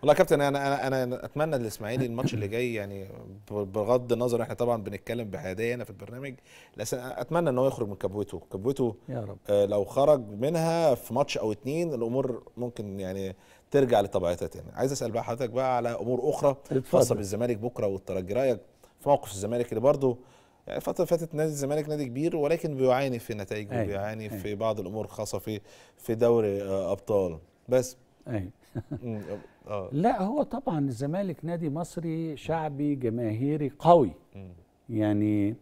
والله يا كابتن انا انا انا اتمنى الاسماعيلي الماتش اللي جاي يعني بغض النظر احنا طبعا بنتكلم بحياديه هنا في البرنامج لكن اتمنى ان هو يخرج من كبوته كبوته يا رب. آه لو خرج منها في ماتش او اتنين الامور ممكن يعني ترجع لطبيعتها تاني عايز اسال بقى حضرتك بقى على امور اخرى اتفضل. خاصه بالزمالك بكره والترجي رايك في موقف الزمالك اللي برضه يعني الفتره اللي فاتت نادي الزمالك نادي كبير ولكن بيعاني في نتائجه بيعاني في بعض الامور خاصه في في دوري آه، ابطال بس أي. آه. لا هو طبعا الزمالك نادي مصري شعبي جماهيري قوي يعني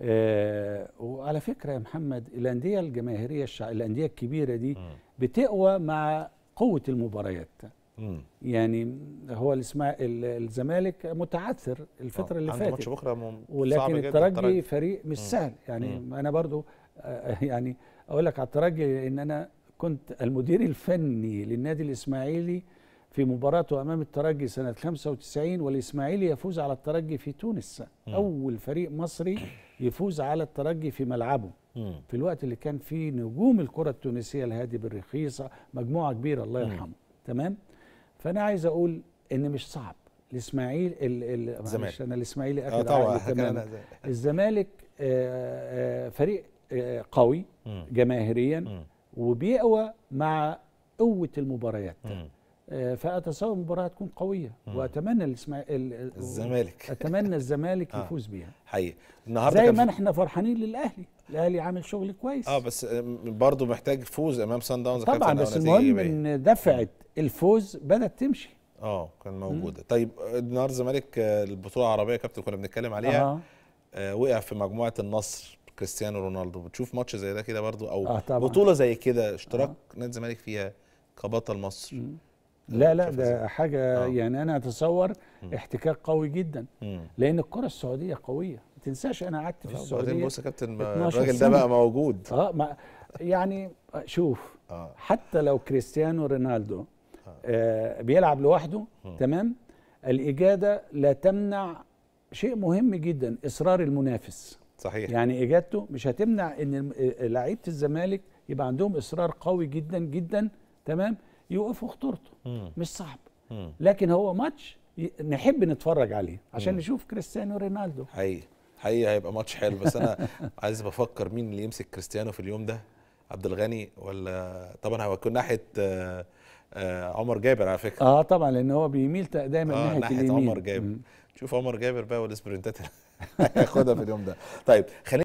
آه وعلى فكره يا محمد الانديه الجماهيريه الشع... الانديه الكبيره دي بتقوى مع قوه المباريات يعني هو اللي اسمها الزمالك متعثر الفتره آه، اللي فاتت ماتش بكره ولكن الترجي فريق مش سهل يعني انا برضو آه، يعني اقول لك على الترجي ان انا كنت المدير الفني للنادي الإسماعيلي في مباراته أمام الترجي سنة 95 والإسماعيلي يفوز على الترجي في تونس م. أول فريق مصري يفوز على الترجي في ملعبه م. في الوقت اللي كان فيه نجوم الكرة التونسية الهادي بالرخيصة مجموعة كبيرة الله يرحمه تمام فأنا عايز أقول إن مش صعب الإسماعيل الزمالك أنا الإسماعيلي أخذ آه طبعا الزمالك آآ آه، آآ آه، فريق آآ آه، قوي م. جماهيريا وبيقوى مع قوه المباريات آه، فاتصور المباراه هتكون قويه مم. واتمنى الاسماعيل الزمالك اتمنى الزمالك آه. يفوز بيها حقيقي النهارده زي ما احنا فرحانين للاهلي الاهلي عامل شغل كويس اه بس آه، برضه محتاج فوز امام سان داونز طبعا بس المهم ان دفعه الفوز بدات تمشي اه كان موجوده طيب النهارده الزمالك البطوله العربيه كابتن كنا بنتكلم عليها آه. آه وقع في مجموعه النصر كريستيانو رونالدو بتشوف ماتش زي ده كده برضو او آه طبعًا. بطوله زي كده اشتراك آه. نادي الزمالك فيها كبطل مصر مم. آه، لا لا ده حاجه آه. يعني انا اتصور مم. احتكاك قوي جدا مم. لان الكره السعوديه قويه ما تنساش انا قعدت في آه، السعوديه وبعدين بص يا كابتن الراجل ده بقى موجود اه ما يعني شوف آه. حتى لو كريستيانو رونالدو آه. آه بيلعب لوحده مم. تمام الاجاده لا تمنع شيء مهم جدا اصرار المنافس صحيح يعني اجادته مش هتمنع ان آه، لعيبه الزمالك يبقى عندهم اصرار قوي جدا جدا تمام يوقفوا خطورته مش صعب مم. لكن هو ماتش نحب نتفرج عليه عشان مم. نشوف كريستيانو رونالدو حقيقي حقيقي هيبقى ماتش حلو بس انا عايز بفكر مين اللي يمسك كريستيانو في اليوم ده عبد الغني ولا طبعا هو ناحيه آه،, آه عمر جابر على فكره اه طبعا لان هو بيميل دايما آه ناحيه, ناحية عمر جابر شوف عمر جابر بقى والسبرنتات خدها في اليوم ده طيب خلينا